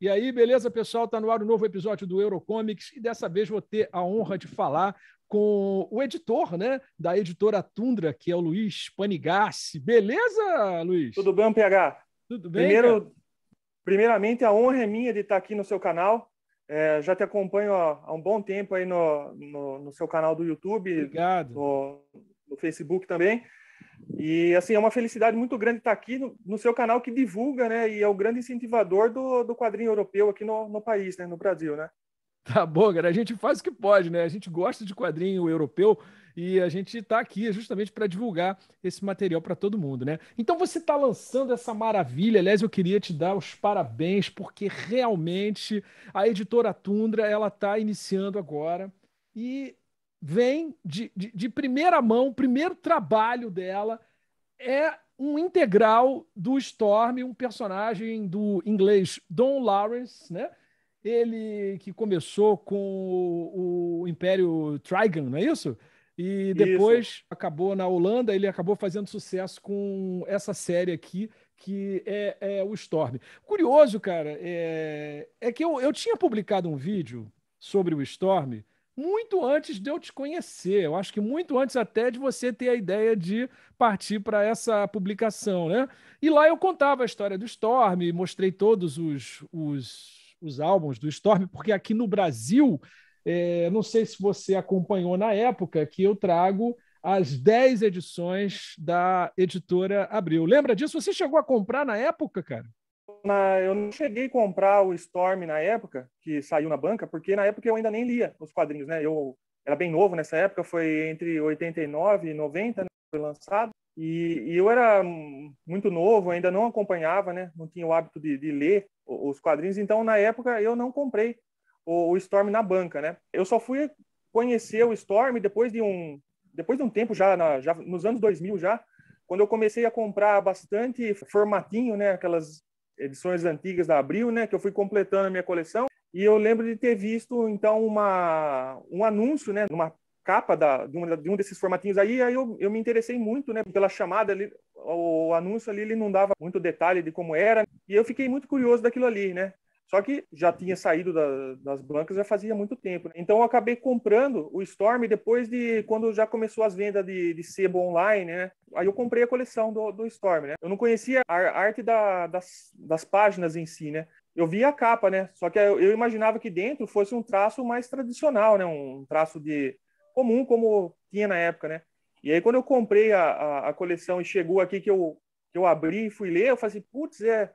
E aí, beleza, pessoal? Está no ar um novo episódio do Eurocomics e dessa vez vou ter a honra de falar com o editor, né, da editora Tundra, que é o Luiz Panigassi. Beleza, Luiz? Tudo bem, PH? Tudo bem? Primeiro, cara? primeiramente, a honra é minha de estar aqui no seu canal. É, já te acompanho há, há, um bom tempo aí no, no, no seu canal do YouTube. Obrigado. No, no Facebook também. E assim, é uma felicidade muito grande estar aqui no, no, seu canal que divulga, né? E é o grande incentivador do, do quadrinho europeu aqui no, no país, né? No Brasil, né? Tá bom, cara. A gente faz o que pode, né? A gente gosta de quadrinho europeu e a gente está aqui justamente para divulgar esse material para todo mundo, né? Então você está lançando essa maravilha. Aliás, eu queria te dar os parabéns porque realmente a editora Tundra ela está iniciando agora e vem de, de, de primeira mão, o primeiro trabalho dela é um integral do Storm, um personagem do inglês Don Lawrence, né? Ele que começou com o, o Império Trigon, não é isso? E depois isso. acabou na Holanda, ele acabou fazendo sucesso com essa série aqui, que é, é o Storm. Curioso, cara, é, é que eu, eu tinha publicado um vídeo sobre o Storm, muito antes de eu te conhecer. Eu acho que muito antes até de você ter a ideia de partir para essa publicação, né? E lá eu contava a história do Storm, mostrei todos os, os, os álbuns do Storm, porque aqui no Brasil, é, não sei se você acompanhou na época, que eu trago as 10 edições da editora Abril. Lembra disso? Você chegou a comprar na época, cara? na, eu não cheguei a comprar o Storm na época, que saiu na banca, porque na época eu ainda nem lia os quadrinhos, né? Eu era bem novo nessa época, foi entre 89 e 90, né? Foi lançado. E, e eu era muito novo, ainda não acompanhava, né? Não tinha o hábito de, de ler os quadrinhos, então na época eu não comprei o, o, Storm na banca, né? Eu só fui conhecer o Storm depois de um depois de um tempo já, na, já nos anos 2000 já, quando eu comecei a comprar bastante formatinho, né? Aquelas edições antigas da Abril, né, que eu fui completando a minha coleção, e eu lembro de ter visto então uma um anúncio, né, numa capa da, de, de um desses formatinhos aí, aí eu, eu me interessei muito, né, pela chamada ali, o anúncio ali ele não dava muito detalhe de como era, e eu fiquei muito curioso daquilo ali, né? Só que já tinha saído da, das bancas já fazia muito tempo. Né? Então eu acabei comprando o Storm depois de quando já começou as vendas de, de sebo online, né? Aí eu comprei a coleção do, do Storm, né? Eu não conhecia a arte da, das, das páginas em si, né? eu via a capa, né? Só que eu, imaginava que dentro fosse um traço mais tradicional, né? Um traço de comum, como tinha na época, né? E aí, quando eu comprei a, a, a coleção e chegou aqui que eu, que eu abri e fui ler, eu falei, assim, putz, é,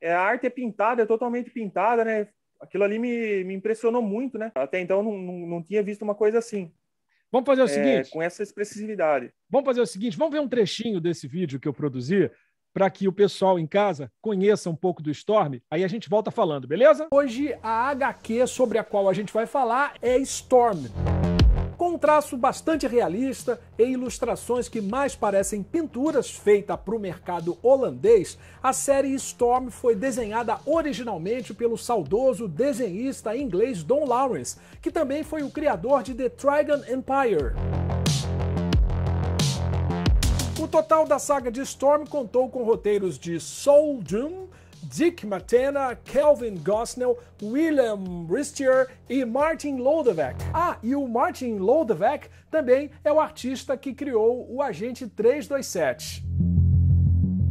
é, a arte é pintada, é totalmente pintada, né? Aquilo ali me, me impressionou muito, né? Até então não, não, não tinha visto uma coisa assim. Vamos fazer o é, seguinte. Com essa expressividade. Vamos fazer o seguinte: vamos ver um trechinho desse vídeo que eu produzi para que o pessoal em casa conheça um pouco do Storm. Aí a gente volta falando, beleza? Hoje a HQ sobre a qual a gente vai falar é Storm um traço bastante realista e ilustrações que mais parecem pinturas feitas para o mercado holandês, a série Storm foi desenhada originalmente pelo saudoso desenhista inglês Don Lawrence, que também foi o criador de The Trigon Empire. O total da saga de Storm contou com roteiros de Soul Doom, Dick Matena, Kelvin Gosnell, William Ristier e Martin Lodewijk. Ah, e o Martin Lodewijk também é o artista que criou o Agente 327.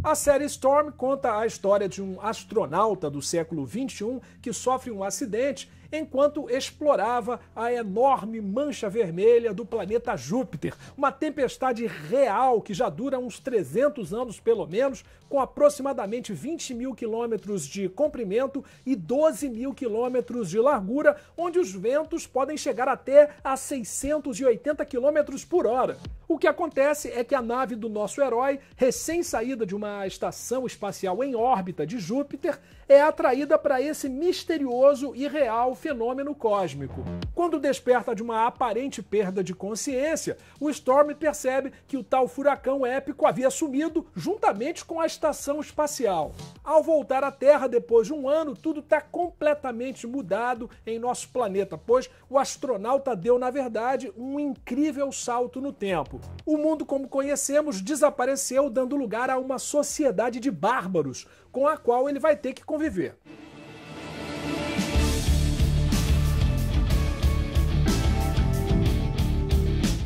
A série Storm conta a história de um astronauta do século 21 que sofre um acidente enquanto explorava a enorme mancha vermelha do planeta Júpiter, uma tempestade real que já dura uns 300 anos pelo menos, com aproximadamente 20 mil quilômetros de comprimento e 12 mil quilômetros de largura, onde os ventos podem chegar até a 680 quilômetros por hora. O que acontece é que a nave do nosso herói, recém-saída de uma estação espacial em órbita de Júpiter, é atraída para esse misterioso e real fenômeno cósmico. Quando desperta de uma aparente perda de consciência, o Storm percebe que o tal furacão épico havia sumido juntamente com a estação espacial. Ao voltar à Terra depois de um ano, tudo está completamente mudado em nosso planeta, pois o astronauta deu, na verdade, um incrível salto no tempo. O mundo como conhecemos desapareceu, dando lugar a uma sociedade de bárbaros, com a qual ele vai ter que conviver.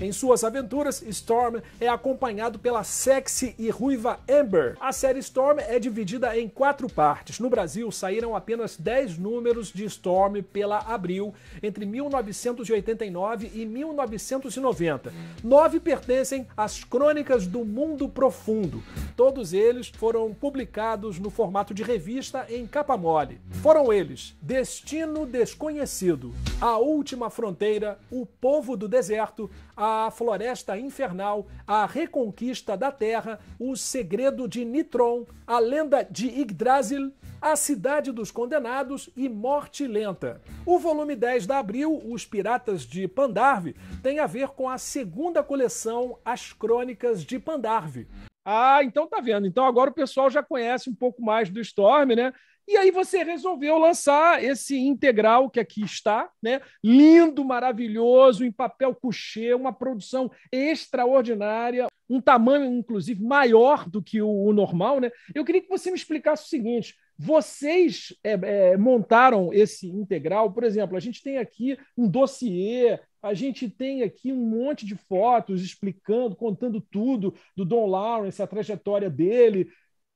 Em suas aventuras, Storm é acompanhado pela sexy e ruiva Amber. A série Storm é dividida em quatro partes. No Brasil, saíram apenas 10 números de Storm pela Abril entre 1989 e 1990. Nove pertencem às Crônicas do Mundo Profundo, Todos eles foram publicados no formato de revista em capa mole. Foram eles Destino Desconhecido, A Última Fronteira, O Povo do Deserto, A Floresta Infernal, A Reconquista da Terra, O Segredo de Nitron, A Lenda de Yggdrasil, a Cidade dos Condenados e Morte Lenta. O volume 10 da Abril, Os Piratas de Pandarve, tem a ver com a segunda coleção As Crônicas de Pandarve, ah, então tá vendo. Então agora o pessoal já conhece um pouco mais do Storm, né? E aí você resolveu lançar esse integral que aqui está, né? Lindo, maravilhoso, em papel couché, uma produção extraordinária, um tamanho inclusive maior do que o, o normal, né? Eu queria que você me explicasse o seguinte: vocês é, é, montaram esse integral, por exemplo, a gente tem aqui um dossiê a gente tem aqui um monte de fotos explicando, contando tudo do Don Lawrence, a trajetória dele.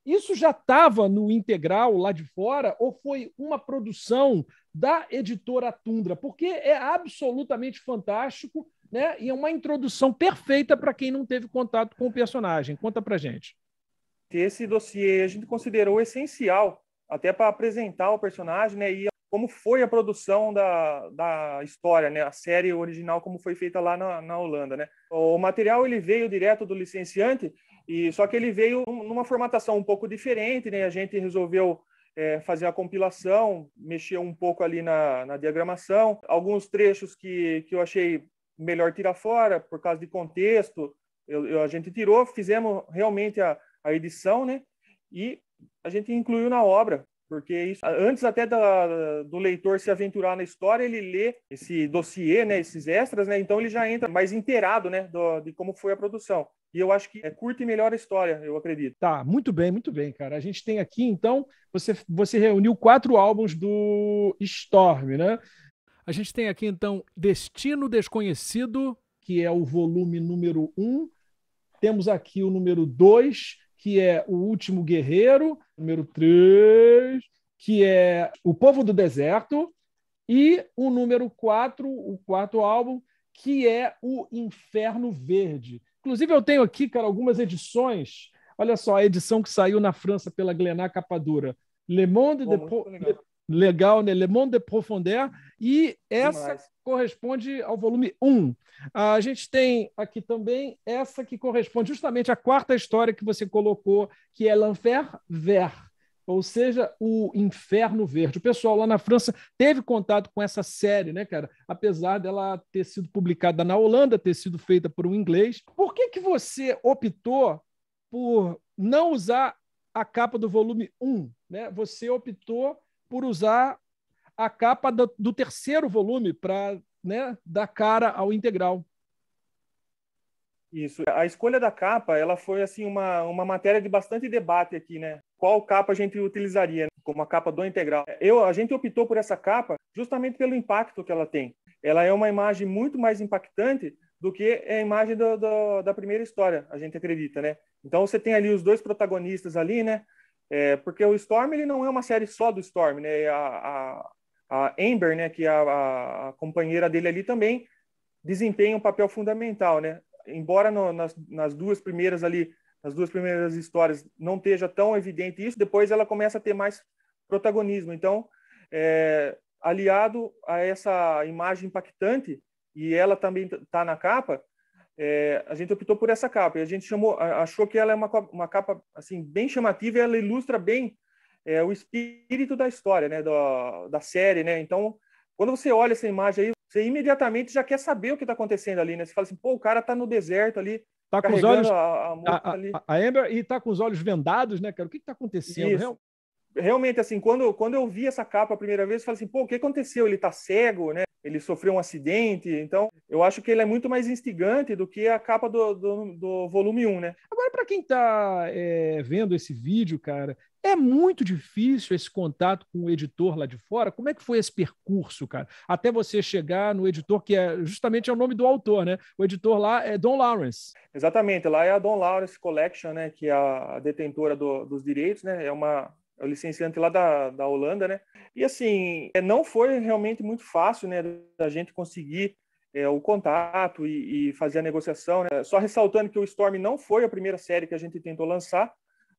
Isso já estava no integral lá de fora ou foi uma produção da editora Tundra? Porque é absolutamente fantástico, né? E é uma introdução perfeita para quem não teve contato com o personagem. Conta para gente. Esse dossiê a gente considerou essencial até para apresentar o personagem, né? E como foi a produção da, da história, né? A série original como foi feita lá na, na Holanda, né? O material ele veio direto do licenciante e só que ele veio numa formatação um pouco diferente, né? A gente resolveu é, fazer a compilação, mexer um pouco ali na, na diagramação, alguns trechos que, que eu achei melhor tirar fora por causa de contexto, eu, eu, a gente tirou, fizemos realmente a, a edição, né? E a gente incluiu na obra porque isso, antes até da, do leitor se aventurar na história, ele lê esse dossiê, né, esses extras, né, então ele já entra mais inteirado né, do, de como foi a produção. E eu acho que é curta e melhor a história, eu acredito. Tá, muito bem, muito bem, cara. A gente tem aqui, então, você, você reuniu quatro álbuns do Storm, né? A gente tem aqui, então, Destino Desconhecido, que é o volume número um. Temos aqui o número dois, que é O Último Guerreiro, número 3, que é O Povo do Deserto, e o número 4, o quarto álbum, que é O Inferno Verde. Inclusive, eu tenho aqui, cara, algumas edições. Olha só, a edição que saiu na França pela Glenar Capadura. Le Monde, oh, de Legal, né? Le Monde de Profondeur. E essa corresponde ao volume 1. A gente tem aqui também essa que corresponde justamente à quarta história que você colocou, que é L'Enfer Vert ou seja, o Inferno Verde. O pessoal lá na França teve contato com essa série, né, cara? Apesar dela ter sido publicada na Holanda, ter sido feita por um inglês. Por que, que você optou por não usar a capa do volume 1? Né? Você optou por usar a capa do, do terceiro volume para né, dar cara ao integral. Isso. A escolha da capa, ela foi assim uma, uma matéria de bastante debate aqui, né? Qual capa a gente utilizaria né? como a capa do integral? Eu, a gente optou por essa capa justamente pelo impacto que ela tem. Ela é uma imagem muito mais impactante do que é a imagem do, do, da primeira história, a gente acredita, né? Então você tem ali os dois protagonistas ali, né? É, porque o Storm ele não é uma série só do Storm, né? A, a, a Amber, né, que é a, a, companheira dele ali também desempenha um papel fundamental, né? Embora no, nas, nas duas primeiras ali, nas duas primeiras histórias não esteja tão evidente isso, depois ela começa a ter mais protagonismo. Então, é, aliado a essa imagem impactante e ela também está na capa, é, a gente optou por essa capa. E a gente chamou, achou que ela é uma, uma capa assim bem chamativa e ela ilustra bem é, o espírito da história, né, da, da série, né? Então, quando você olha essa imagem aí, você imediatamente já quer saber o que está acontecendo ali, né? Você fala assim, pô, o cara está no deserto ali, tá com os olhos a, a, a, ali. a Amber e está com os olhos vendados, né, cara? O que está acontecendo? Real... Realmente, assim, quando, quando eu vi essa capa a primeira vez, eu falei assim, pô, o que aconteceu? Ele está cego, né? Ele sofreu um acidente, então eu acho que ele é muito mais instigante do que a capa do, do, do volume 1, né? Agora, para quem está é, vendo esse vídeo, cara, é muito difícil esse contato com o editor lá de fora. Como é que foi esse percurso, cara? Até você chegar no editor, que é justamente é o nome do autor, né? O editor lá é Don Lawrence. Exatamente, lá é a Don Lawrence Collection, né? Que é a detentora do, dos direitos, né? É uma, é o licenciante lá da, da Holanda, né? E assim, é, não foi realmente muito fácil, né, da gente conseguir é, o contato e, e, fazer a negociação. Né? Só ressaltando que o Storm não foi a primeira série que a gente tentou lançar.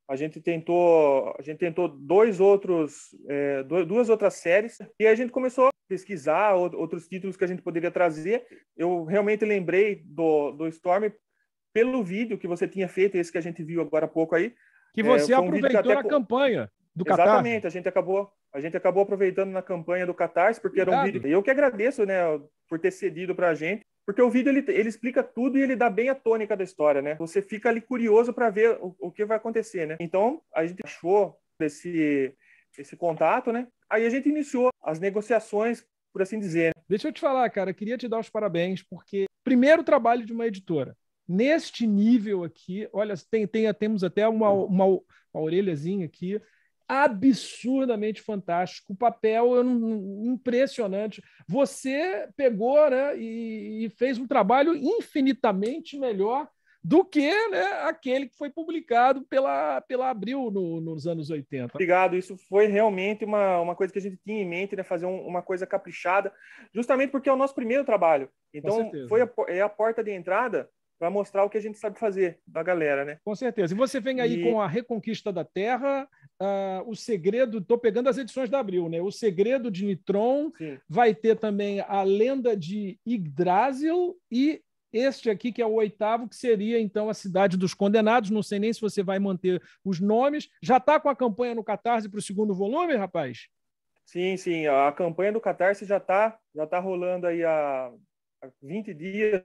A gente tentou, a gente tentou dois outros, é, duas outras séries e a gente começou a pesquisar outros títulos que a gente poderia trazer. Eu realmente lembrei do, do Storm pelo vídeo que você tinha feito, esse que a gente viu agora há pouco aí. Que é, você é, um aproveitou até... campanha do Catar. Exatamente, a gente acabou, a gente acabou aproveitando na campanha do Catarse, porque Obrigado. era um vídeo. Eu que agradeço, né, por ter cedido para a gente, porque o vídeo ele, ele explica tudo e ele dá bem a tônica da história, né? Você fica ali curioso para ver o, o, que vai acontecer, né? Então, a gente achou esse esse contato, né? Aí a gente iniciou as negociações, por assim dizer. Deixa eu te falar, cara, queria te dar os parabéns porque primeiro trabalho de uma editora neste nível aqui, olha, tem, tem temos até uma, hum. uma, uma orelhazinha aqui, absurdamente fantástico. O papel impressionante. Você pegou né, e, e, fez um trabalho infinitamente melhor do que né, aquele que foi publicado pela, pela Abril no, nos anos 80. Obrigado. Isso foi realmente uma, uma coisa que a gente tinha em mente, né, fazer um, uma coisa caprichada, justamente porque é o nosso primeiro trabalho. Então, foi a, é a porta de entrada para mostrar o que a gente sabe fazer da galera, né? Com certeza. E você vem aí e... com a Reconquista da Terra, Uh, o segredo, estou pegando as edições da Abril, né? O segredo de Nitron, Sim. vai ter também a lenda de Yggdrasil e este aqui, que é o oitavo, que seria então a Cidade dos Condenados. Não sei nem se você vai manter os nomes. Já está com a campanha no Catarse para o segundo volume, rapaz? Sim, sim. A campanha do Catarse já está já tá rolando aí há, 20 dias.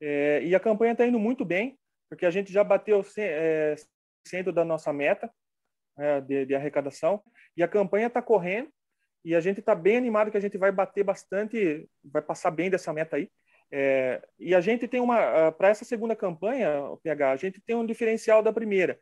É, e a campanha está indo muito bem, porque a gente já bateu é, da nossa meta é, de, de, arrecadação. E a campanha está correndo e a gente está bem animado que a gente vai bater bastante, vai passar bem dessa meta aí. É, e a gente tem uma, ah, para essa segunda campanha, o PH, a gente tem um diferencial da primeira,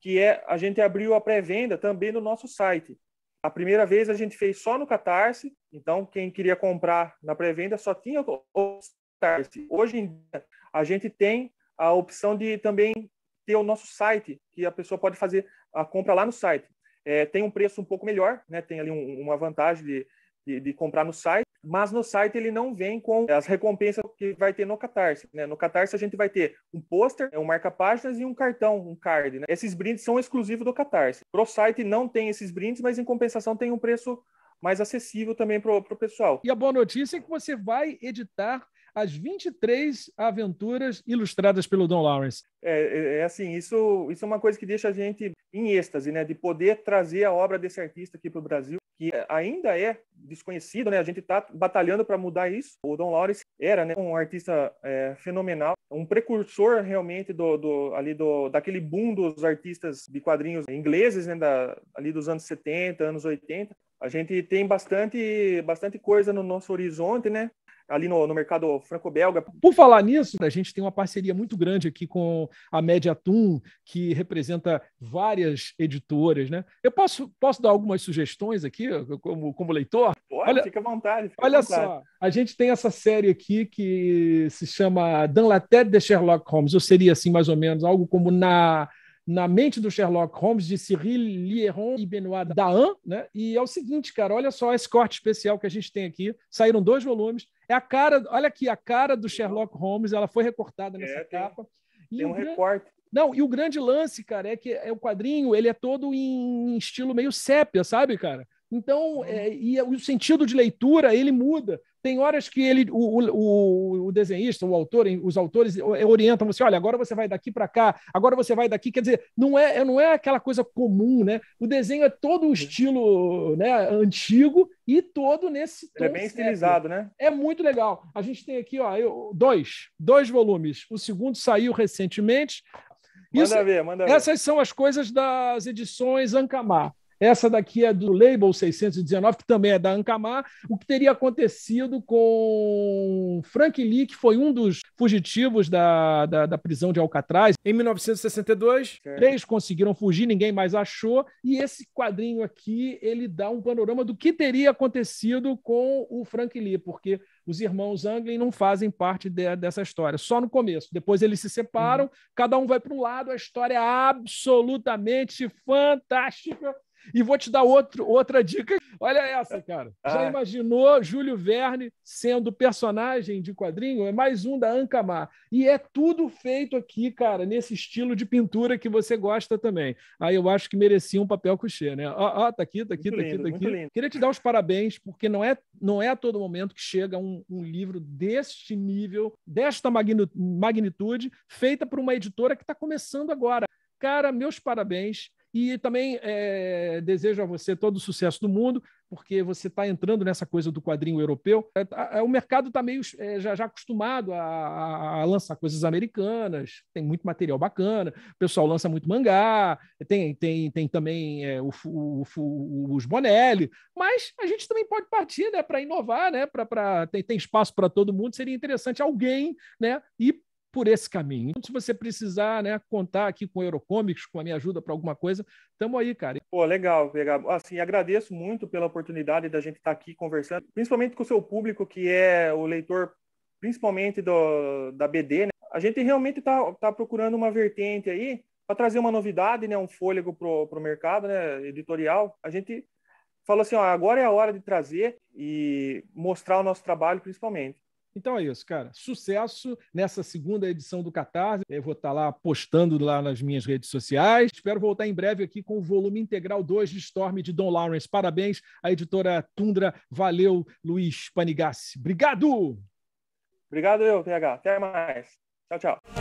que é a gente abriu a pré-venda também no nosso site. A primeira vez a gente fez só no Catarse, então quem queria comprar na pré-venda só tinha o Catarse. Hoje em dia a gente tem a opção de também ter o nosso site, que a pessoa pode fazer a compra lá no site. É, tem um preço um pouco melhor, né? tem ali um, uma vantagem de, de, de, comprar no site, mas no site ele não vem com as recompensas que vai ter no Catarse. Né? No Catarse a gente vai ter um pôster, é um marca-páginas e um cartão, um card. Né? Esses brindes são exclusivos do Catarse. Pro site não tem esses brindes, mas em compensação tem um preço mais acessível também para o pessoal. E a boa notícia é que você vai editar as 23 aventuras ilustradas pelo Don Lawrence. É, é, é, assim, isso, isso é uma coisa que deixa a gente em êxtase, né? De poder trazer a obra desse artista aqui para o Brasil, que ainda é desconhecido, né? A gente está batalhando para mudar isso. O Don Lawrence era né, um artista é, fenomenal, um precursor realmente do, do, ali do daquele boom dos artistas de quadrinhos ingleses, né? Da, ali dos anos 70, anos 80. A gente tem bastante, bastante coisa no nosso horizonte, né? ali no, no mercado franco-belga. Por falar nisso, a gente tem uma parceria muito grande aqui com a Mediatum, que representa várias editoras, né? Eu posso, posso dar algumas sugestões aqui, como, como leitor? Pode, olha, fica à vontade. Fica olha à vontade. só, a gente tem essa série aqui que se chama Dans la tête de Sherlock Holmes, ou seria assim mais ou menos, algo como na na mente do Sherlock Holmes, de Cyril Lieron e Benoit Dahan, né? E é o seguinte, cara, olha só esse corte especial que a gente tem aqui. Saíram dois volumes. É a cara, olha aqui, a cara do Sherlock Holmes, ela foi recortada nessa é, capa. Tem, um recorte. Não, e o grande lance, cara, é que é o quadrinho, ele é todo em estilo meio sépia, sabe, cara? Então, uhum. é, e é, o sentido de leitura ele muda. Tem horas que ele, o, o, o desenhista, o autor, os autores é, orientam você, olha, agora você vai daqui para cá, agora você vai daqui. Quer dizer, não é, é, não é aquela coisa comum, né? O desenho é todo um uhum. estilo né, antigo e todo nesse. é bem estilizado, né? É muito legal. A gente tem aqui, ó, eu, dois, dois volumes. O segundo saiu recentemente. Manda Isso, ver, manda ver. Essas são as coisas das edições Ancamar. Essa daqui é do Label 619, que também é da Ancamar. O que teria acontecido com Frank Lee, que foi um dos fugitivos da, da, da prisão de Alcatraz. Em 1962, é. três conseguiram fugir, ninguém mais achou. E esse quadrinho aqui, ele dá um panorama do que teria acontecido com o Frank Lee, porque os irmãos Anglin não fazem parte de, dessa história, só no começo. Depois eles se separam, uhum. cada um vai para um lado, a história é absolutamente fantástica. E vou te dar outro, outra dica. Olha essa, cara. Já ah. imaginou Júlio Verne sendo personagem de quadrinho? É mais um da Ancamar. E é tudo feito aqui, cara, nesse estilo de pintura que você gosta também. Aí eu acho que merecia um papel couchê, né? Ó, ó, tá aqui, tá aqui, muito tá aqui, lindo, tá aqui. Queria te dar os parabéns, porque não é, não é a todo momento que chega um, um livro deste nível, desta magnitude, feita por uma editora que está começando agora. Cara, meus parabéns. E também é, desejo a você todo o sucesso do mundo, porque você está entrando nessa coisa do quadrinho europeu. É, tá, é, o mercado está meio eh, já, já acostumado a, a, lançar coisas americanas, tem muito material bacana, o pessoal lança muito mangá, tem, tem, tem também eh, o, o, o, os Bonelli, mas a gente também pode partir né, para inovar, né, pra, pra, tem, tem espaço para todo mundo, seria interessante alguém né, ir por esse caminho. Então, se você precisar né, contar aqui com o Eurocomics, com a minha ajuda para alguma coisa, estamos aí, cara. Pô, legal, legal. Assim, agradeço muito pela oportunidade da gente estar tá aqui conversando, principalmente com o seu público, que é o leitor, principalmente do, da BD. Né? A gente realmente está tá procurando uma vertente aí para trazer uma novidade, né, um fôlego para o mercado né, editorial. A gente falou assim, ó, agora é a hora de trazer e mostrar o nosso trabalho, principalmente. Então é isso, cara. Sucesso nessa segunda edição do Catarse. Eu vou estar tá lá postando lá nas minhas redes sociais. Espero voltar em breve aqui com o volume integral 2 de Storm de Don Lawrence. Parabéns à editora Tundra. Valeu, Luiz Panigassi. Obrigado! Obrigado eu, PH. Até mais. Tchau, tchau.